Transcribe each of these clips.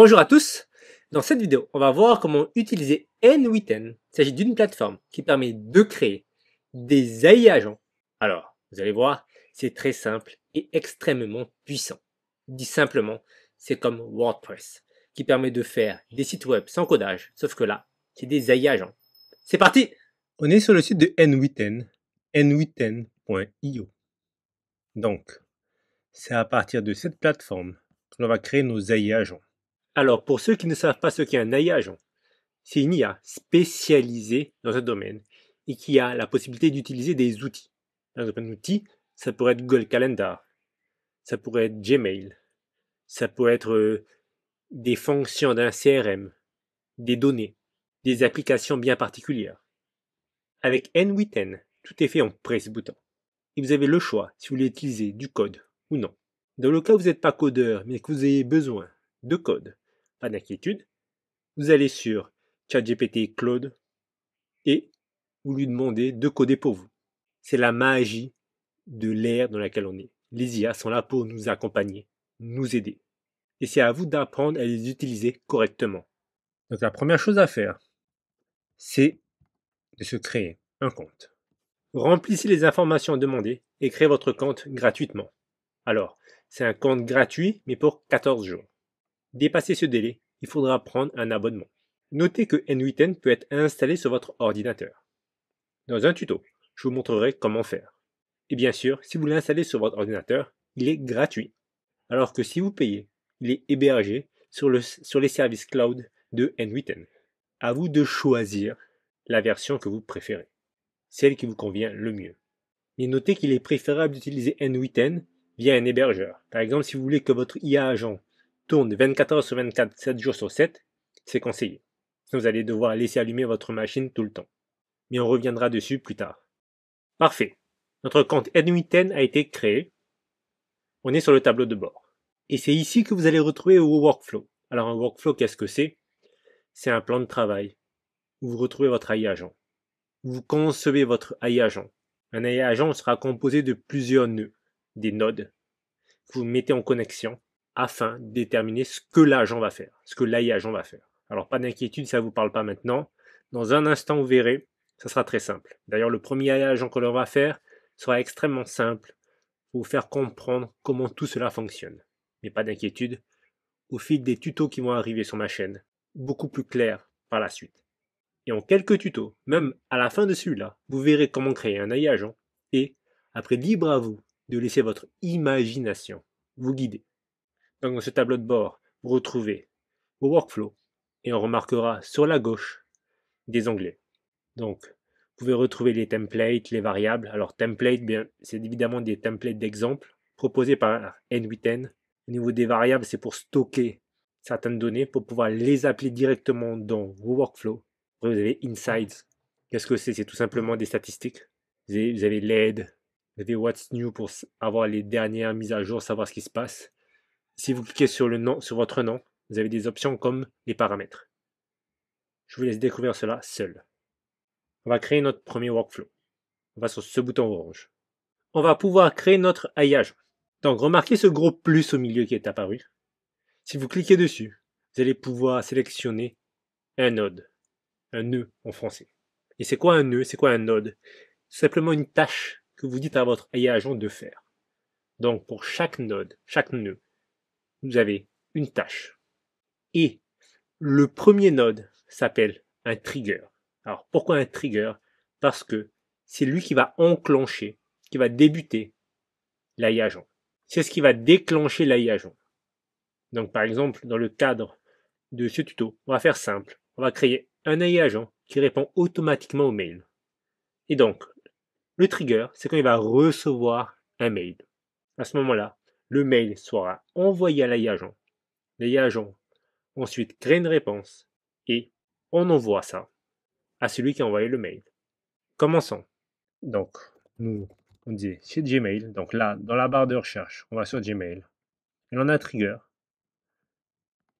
Bonjour à tous Dans cette vidéo, on va voir comment utiliser N8N. Il s'agit d'une plateforme qui permet de créer des AI agents. Alors, vous allez voir, c'est très simple et extrêmement puissant. Dit simplement, c'est comme WordPress, qui permet de faire des sites web sans codage, sauf que là, c'est des AI agents. C'est parti On est sur le site de N8N, n 8 Donc, c'est à partir de cette plateforme que l'on va créer nos AI agents. Alors, pour ceux qui ne savent pas ce qu'est un AI agent, c'est une IA spécialisée dans un domaine et qui a la possibilité d'utiliser des outils. Dans un outil, ça pourrait être Google Calendar, ça pourrait être Gmail, ça pourrait être euh, des fonctions d'un CRM, des données, des applications bien particulières. Avec N8N, tout est fait en presse bouton. Et vous avez le choix si vous voulez utiliser du code ou non. Dans le cas où vous n'êtes pas codeur, mais que vous ayez besoin de code. Pas d'inquiétude. Vous allez sur ChatGPT Claude et vous lui demandez de coder pour vous. C'est la magie de l'ère dans laquelle on est. Les IA sont là pour nous accompagner, nous aider. Et c'est à vous d'apprendre à les utiliser correctement. Donc la première chose à faire, c'est de se créer un compte. Remplissez les informations demandées et créez votre compte gratuitement. Alors, c'est un compte gratuit, mais pour 14 jours. Dépasser ce délai, il faudra prendre un abonnement. Notez que N8N peut être installé sur votre ordinateur. Dans un tuto, je vous montrerai comment faire. Et bien sûr, si vous l'installez sur votre ordinateur, il est gratuit. Alors que si vous payez, il est hébergé sur, les services cloud de N8N. À vous de choisir la version que vous préférez, celle qui vous convient le mieux. Mais notez qu'il est préférable d'utiliser N8N via un hébergeur. Par exemple, si vous voulez que votre IA agent tourne 24 heures sur 24, 7 jours sur 7, c'est conseillé. Vous allez devoir laisser allumer votre machine tout le temps. Mais on reviendra dessus plus tard. Parfait. Notre compte N8N a été créé. On est sur le tableau de bord. Et c'est ici que vous allez retrouver vos workflow. Alors un workflow, qu'est-ce que c'est C'est un plan de travail où vous retrouvez votre AI agent. Vous concevez votre AI agent. Un AI agent sera composé de plusieurs nœuds, des nodes, que vous mettez en connexion afin de déterminer ce que l'agent va faire, ce que l'AI agent va faire. Alors pas d'inquiétude, ça ne vous parle pas maintenant. Dans un instant, vous verrez, ça sera très simple. D'ailleurs, le premier AI agent que l'on va faire sera extrêmement simple pour vous faire comprendre comment tout cela fonctionne. Mais pas d'inquiétude, au fil des tutos qui vont arriver sur ma chaîne, beaucoup plus clair par la suite. Et en quelques tutos, même à la fin de celui-là, vous verrez comment créer un AI agent et, après libre à vous de laisser votre imagination vous guider. Donc dans ce tableau de bord, vous retrouvez vos workflows et on remarquera sur la gauche des onglets. Donc vous pouvez retrouver les templates, les variables. Alors template, bien, c'est évidemment des templates d'exemple proposés par N8N. Au niveau des variables, c'est pour stocker certaines données pour pouvoir les appeler directement dans vos workflows. vous avez Insights. Qu'est-ce que c'est C'est tout simplement des statistiques. Vous avez, LED. vous avez What's New pour avoir les dernières mises à jour, savoir ce qui se passe. Si vous cliquez sur, le nom, sur votre nom, vous avez des options comme les paramètres. Je vous laisse découvrir cela seul. On va créer notre premier workflow. On va sur ce bouton orange. On va pouvoir créer notre agent. Donc remarquez ce gros plus au milieu qui est apparu. Si vous cliquez dessus, vous allez pouvoir sélectionner un node, un nœud en français. Et c'est quoi un nœud C'est quoi un node simplement une tâche que vous dites à votre agent de faire. Donc pour chaque node, chaque nœud, vous avez une tâche. Et le premier node s'appelle un trigger. Alors pourquoi un trigger Parce que c'est lui qui va enclencher, qui va débuter agent. C'est ce qui va déclencher agent. Donc par exemple, dans le cadre de ce tuto, on va faire simple. On va créer un AI agent qui répond automatiquement au mail. Et donc, le trigger, c'est quand il va recevoir un mail. À ce moment-là, le mail sera envoyé à agent. L'AI agent, ensuite crée une réponse et on envoie ça à celui qui a envoyé le mail. Commençons. Donc, nous, on dit c'est Gmail, donc là, dans la barre de recherche, on va sur Gmail, et on a trigger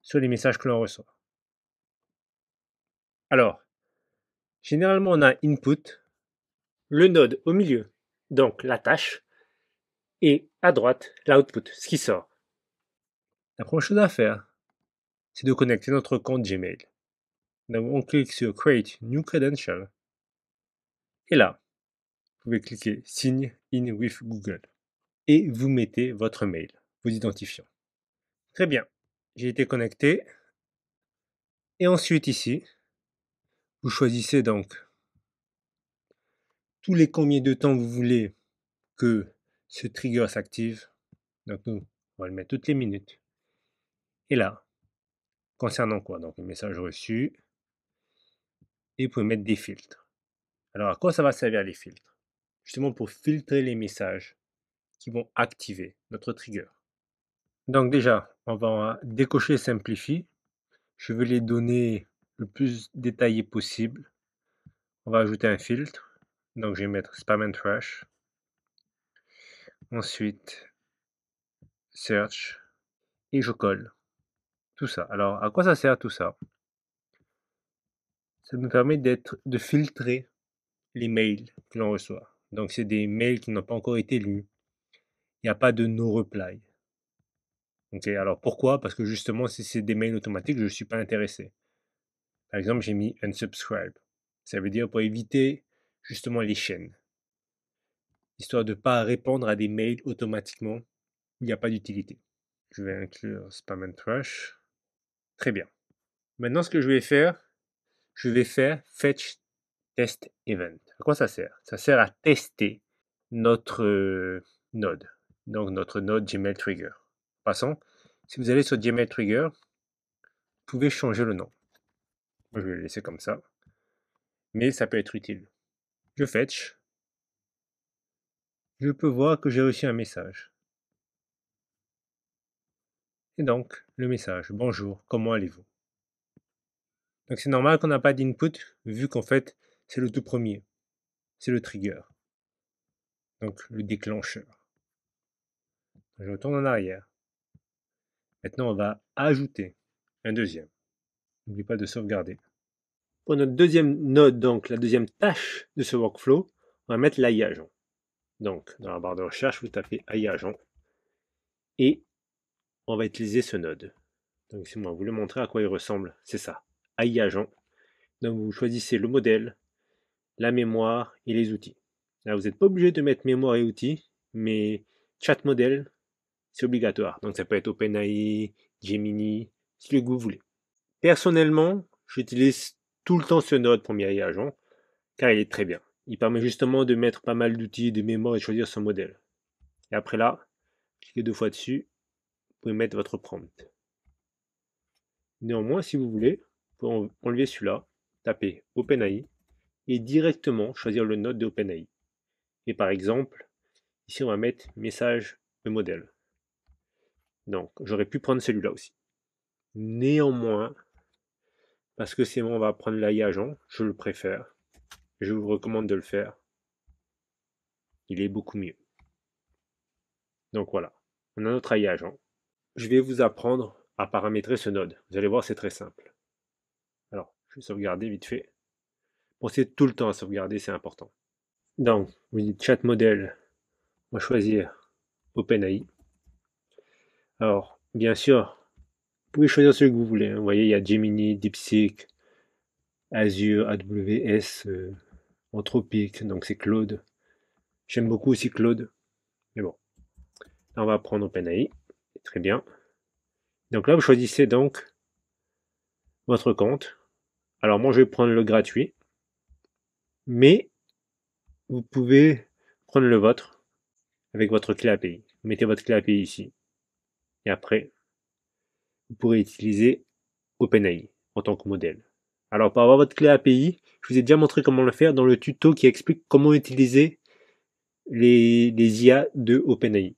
sur les messages que l'on reçoit. Alors, généralement, on a input, le node au milieu, donc la tâche, et à droite l'output, ce qui sort. La première chose à faire, c'est de connecter notre compte Gmail. on clique sur Create New Credential. Et là, vous pouvez cliquer Sign in with Google. Et vous mettez votre mail, vos identifiants. Très bien, j'ai été connecté. Et ensuite ici, vous choisissez donc tous les combien de temps vous voulez que ce trigger s'active. Donc nous, on va le mettre toutes les minutes. Et là, concernant quoi Donc le message reçu. Et vous pouvez mettre des filtres. Alors à quoi ça va servir les filtres Justement pour filtrer les messages qui vont activer notre trigger. Donc déjà, on va décocher Simplify. Je veux les donner le plus détaillé possible. On va ajouter un filtre. Donc je vais mettre Spam and Trash. Ensuite, search et je colle tout ça. Alors, à quoi ça sert tout ça Ça nous permet d'être, de filtrer les mails que l'on reçoit. Donc, c'est des mails qui n'ont pas encore été lus. Il n'y a pas de no reply. Ok, alors pourquoi Parce que justement, si c'est des mails automatiques, je ne suis pas intéressé. Par exemple, j'ai mis unsubscribe. Ça veut dire pour éviter justement les chaînes histoire de ne pas répondre à des mails automatiquement il n'y a pas d'utilité. Je vais inclure spam and trash. Très bien. Maintenant, ce que je vais faire, je vais faire fetch test event. À quoi ça sert Ça sert à tester notre euh, node, donc notre node Gmail Trigger. Passons. Si vous allez sur Gmail Trigger, vous pouvez changer le nom. je vais le laisser comme ça, mais ça peut être utile. Je fetch je peux voir que j'ai reçu un message. Et donc, le message, bonjour, comment allez-vous Donc c'est normal qu'on n'a pas d'input, vu qu'en fait, c'est le tout premier. C'est le trigger. Donc le déclencheur. Je retourne en arrière. Maintenant, on va ajouter un deuxième. N'oublie pas de sauvegarder. Pour notre deuxième node, donc la deuxième tâche de ce workflow, on va mettre agent. Donc, dans la barre de recherche, vous tapez AI agent et on va utiliser ce node. Donc, c'est moi, vous le montrer à quoi il ressemble, c'est ça, AI agent. Donc, vous choisissez le modèle, la mémoire et les outils. Là, vous n'êtes pas obligé de mettre mémoire et outils, mais chat modèle, c'est obligatoire. Donc, ça peut être OpenAI, Gemini, ce que vous voulez. Personnellement, j'utilise tout le temps ce node pour mes AI agent, car il est très bien. Il permet justement de mettre pas mal d'outils, de mémoire et choisir son modèle. Et après là, cliquez deux fois dessus, vous pouvez mettre votre prompt. Néanmoins, si vous voulez, vous pouvez enlever celui-là, taper OpenAI et directement choisir le node de OpenAI. Et par exemple, ici on va mettre message de modèle. Donc j'aurais pu prendre celui-là aussi. Néanmoins, parce que c'est moi, on va prendre l'AI agent, je le préfère. Je vous recommande de le faire. Il est beaucoup mieux. Donc voilà, on a notre AI agent. Hein. Je vais vous apprendre à paramétrer ce node. Vous allez voir, c'est très simple. Alors, je vais sauvegarder vite fait. Pensez tout le temps à sauvegarder, c'est important. Donc, vous dites chat modèle. On va choisir OpenAI. Alors, bien sûr, vous pouvez choisir celui que vous voulez. Hein. Vous voyez, il y a Gemini, DeepSeek, Azure, AWS, euh, tropique donc c'est Claude. J'aime beaucoup aussi Claude. Mais bon. Là, on va prendre OpenAI. Très bien. Donc là, vous choisissez donc votre compte. Alors moi, je vais prendre le gratuit. Mais vous pouvez prendre le vôtre avec votre clé API. mettez votre clé API ici. Et après, vous pourrez utiliser OpenAI en tant que modèle. Alors pour avoir votre clé API, je vous ai déjà montré comment le faire dans le tuto qui explique comment utiliser les, IA de OpenAI.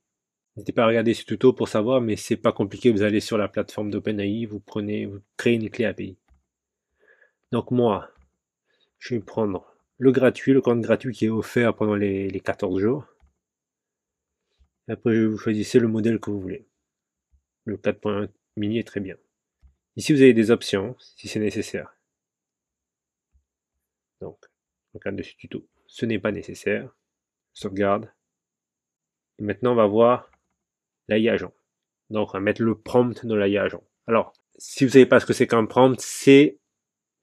N'hésitez pas à regarder ce tuto pour savoir, mais c'est pas compliqué. Vous allez sur la plateforme d'OpenAI, vous prenez, vous créez une clé API. Donc moi, je vais prendre le gratuit, le compte gratuit qui est offert pendant les, les 14 jours. Après, vous choisissez le modèle que vous voulez. Le 4.1 mini est très bien. Ici, vous avez des options si c'est nécessaire. Donc, dans cadre de ce tuto, ce n'est pas nécessaire. Sauvegarde. Et maintenant, on va voir l'AI agent. Donc, on va mettre le prompt dans l'AI agent. Alors, si vous savez pas ce que c'est qu'un prompt, c'est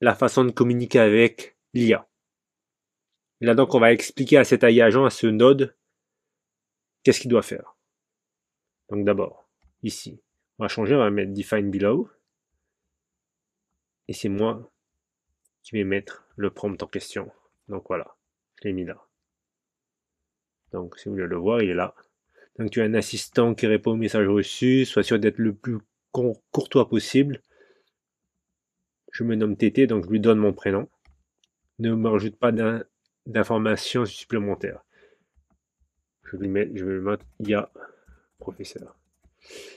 la façon de communiquer avec l'IA. Là, donc, on va expliquer à cet AI agent, à ce node, qu'est-ce qu'il doit faire. Donc, d'abord, ici, on va changer, on va mettre define below. Et c'est moi qui vais mettre le prompt en question. Donc voilà, je l'ai mis là. Donc si vous voulez le voir, il est là. Donc tu as un assistant qui répond au message reçu. sois sûr d'être le plus courtois possible. Je me nomme Tété, donc je lui donne mon prénom. Ne m'ajoute pas d'informations supplémentaires. Je lui mets, je vais le mettre IA professeur.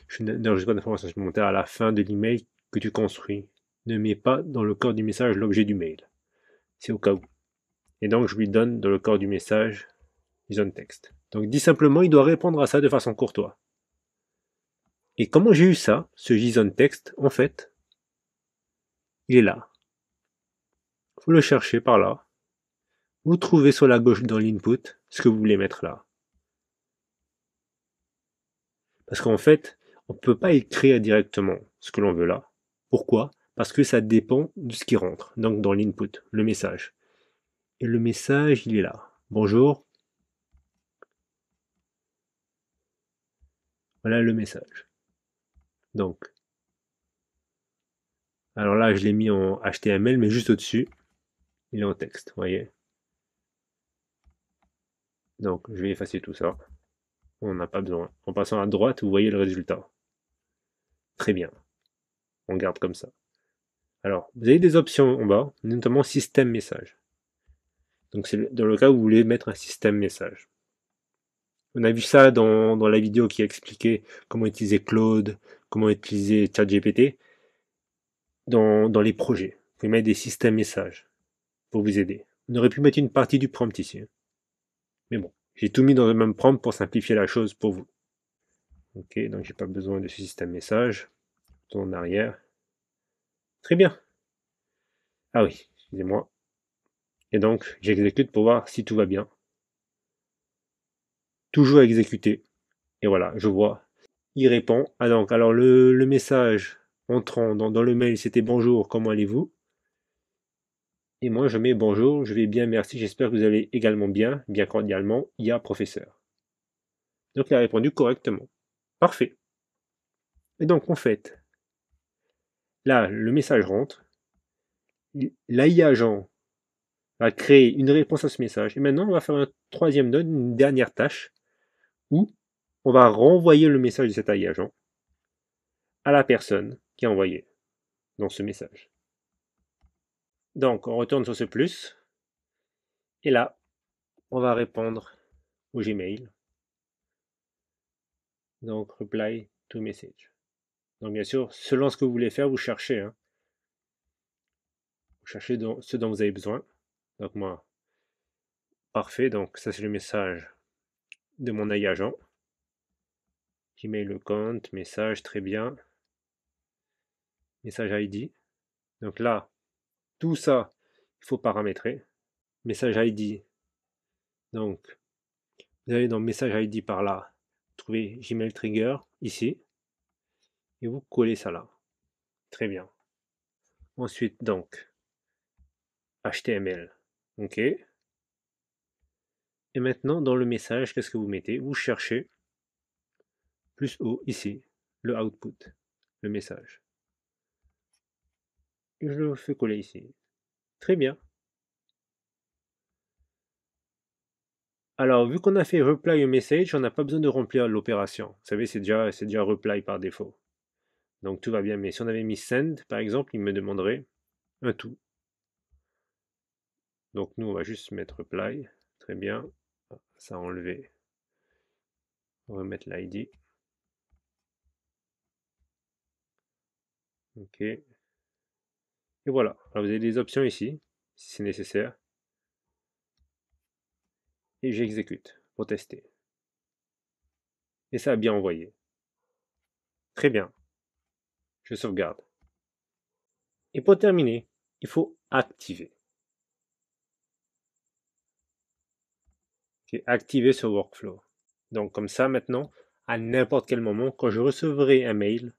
Je ne rajoute pas d'informations supplémentaires à la fin de l'email que tu construis. Ne mets pas dans le corps du message l'objet du mail c'est au cas où. Et donc je lui donne dans le corps du message JSON texte. Donc dit simplement, il doit répondre à ça de façon courtoise. Et comment j'ai eu ça, ce JSON texte En fait, il est là. Vous le cherchez par là. Vous trouvez sur la gauche dans l'input ce que vous voulez mettre là. Parce qu'en fait, on ne peut pas écrire directement ce que l'on veut là. Pourquoi parce que ça dépend de ce qui rentre, donc dans l'input, le message. Et le message, il est là. Bonjour. Voilà le message. Donc. Alors là, je l'ai mis en HTML, mais juste au-dessus, il est en texte, vous voyez. Donc, je vais effacer tout ça. On n'a pas besoin. En passant à droite, vous voyez le résultat. Très bien. On garde comme ça. Alors, vous avez des options en bas, notamment système message. Donc, c'est dans le cas où vous voulez mettre un système message. On a vu ça dans, dans la vidéo qui expliquait comment utiliser Claude, comment utiliser ChatGPT dans, dans les projets. Vous pouvez mettre des systèmes messages pour vous aider. On aurait pu mettre une partie du prompt ici. Hein. Mais bon, j'ai tout mis dans le même prompt pour simplifier la chose pour vous. Ok, donc j'ai pas besoin de ce système message. Tout en arrière. Très bien. Ah oui, excusez-moi. Et donc, j'exécute pour voir si tout va bien. Toujours exécuter. Et voilà, je vois. Il répond. Ah donc, alors le, message entrant dans, le mail, c'était bonjour, comment allez-vous Et moi, je mets bonjour, je vais bien, merci, j'espère que vous allez également bien, bien cordialement, a professeur. Donc, il a répondu correctement. Parfait. Et donc, en fait, Là, le message rentre. L'AI agent va créer une réponse à ce message. Et maintenant, on va faire un troisième node, une dernière tâche, où on va renvoyer le message de cet AI agent à la personne qui a envoyé dans ce message. Donc, on retourne sur ce plus. Et là, on va répondre au Gmail. Donc, reply to message. Donc bien sûr, selon ce que vous voulez faire, vous cherchez. Hein. Vous cherchez dans, ce dont vous avez besoin. Donc moi, parfait. Donc ça c'est le message de mon AI agent. Gmail le compte, message, très bien. Message ID. Donc là, tout ça, il faut paramétrer. Message ID. Donc, vous allez dans Message ID par là, trouver Gmail Trigger ici et vous collez ça là. Très bien. Ensuite, donc, HTML. OK. Et maintenant, dans le message, qu'est-ce que vous mettez Vous cherchez plus haut, ici, le output, le message. je le fais coller ici. Très bien. Alors, vu qu'on a fait reply au message, on n'a pas besoin de remplir l'opération. Vous savez, c'est déjà, déjà reply par défaut. Donc tout va bien. Mais si on avait mis send, par exemple, il me demanderait un tout. Donc nous, on va juste mettre reply. Très bien. Ah, ça a enlevé. On va mettre l'ID. OK. Et voilà. Alors vous avez des options ici, si c'est nécessaire. Et j'exécute pour tester. Et ça a bien envoyé. Très bien. Je sauvegarde. Et pour terminer, il faut activer. J'ai activer ce workflow. Donc comme ça maintenant, à n'importe quel moment, quand je recevrai un mail,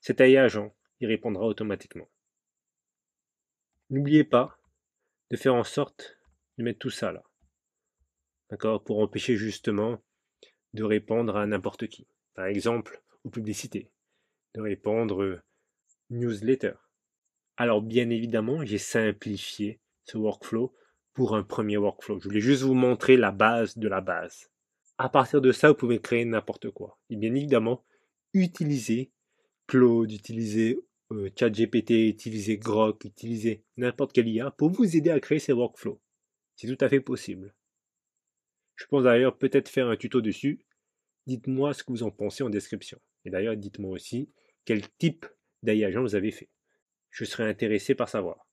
cet AI agent y répondra automatiquement. N'oubliez pas de faire en sorte de mettre tout ça là. D'accord Pour empêcher justement de répondre à n'importe qui. Par exemple, aux publicités. De répondre euh, newsletter. Alors bien évidemment, j'ai simplifié ce workflow pour un premier workflow. Je voulais juste vous montrer la base de la base. À partir de ça, vous pouvez créer n'importe quoi. Et bien évidemment, utilisez Claude, utilisez euh, ChatGPT, utilisez Grok, utilisez n'importe quel IA pour vous aider à créer ces workflows. C'est tout à fait possible. Je pense d'ailleurs peut-être faire un tuto dessus. Dites-moi ce que vous en pensez en description. Et d'ailleurs, dites-moi aussi quel type D'ailleurs, vous avez fait. Je serais intéressé par savoir.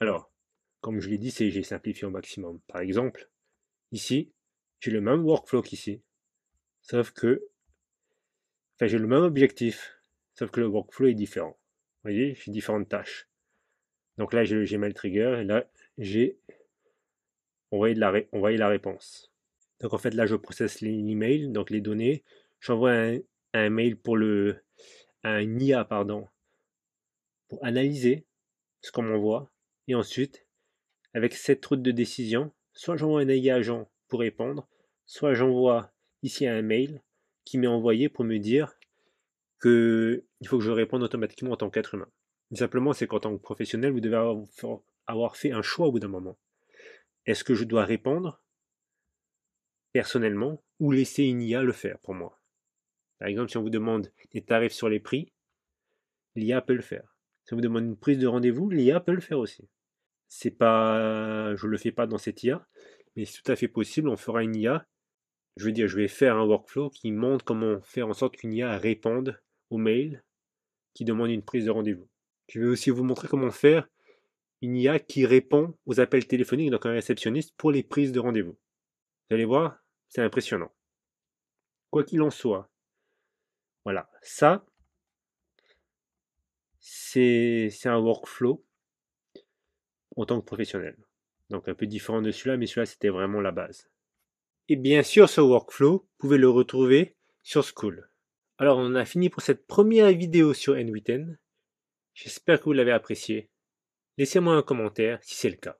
Alors, comme je l'ai dit, c'est j'ai simplifié au maximum. Par exemple, ici, j'ai le même workflow qu'ici, sauf que, enfin, j'ai le même objectif, sauf que le workflow est différent. Vous voyez, j'ai différentes tâches. Donc là, j'ai le Gmail trigger, et là, j'ai envoyé, de la, la réponse. Donc en fait, là, je processe l'email, donc les données. J'envoie un, un mail pour le, un IA, pardon, pour analyser ce qu'on m'envoie et ensuite, avec cette route de décision, soit j'envoie un AI agent pour répondre, soit j'envoie ici un mail qui m'est envoyé pour me dire que il faut que je réponde automatiquement en tant qu'être humain. Simplement, c'est qu'en tant que professionnel, vous devez avoir fait un choix au bout d'un moment. Est-ce que je dois répondre personnellement ou laisser une IA le faire pour moi Par exemple, si on vous demande des tarifs sur les prix, l'IA peut le faire. Ça vous demande une prise de rendez-vous, l'IA peut le faire aussi. C'est pas, je le fais pas dans cette IA, mais c'est tout à fait possible. On fera une IA. Je veux dire, je vais faire un workflow qui montre comment faire en sorte qu'une IA réponde aux mails qui demandent une prise de rendez-vous. Je vais aussi vous montrer comment faire une IA qui répond aux appels téléphoniques, donc un réceptionniste, pour les prises de rendez-vous. Vous allez voir, c'est impressionnant. Quoi qu'il en soit, voilà, ça, c'est un workflow en tant que professionnel. Donc un peu différent de celui-là, mais celui-là, c'était vraiment la base. Et bien sûr, ce workflow, vous pouvez le retrouver sur School. Alors, on a fini pour cette première vidéo sur n 8 J'espère que vous l'avez appréciée. Laissez-moi un commentaire si c'est le cas.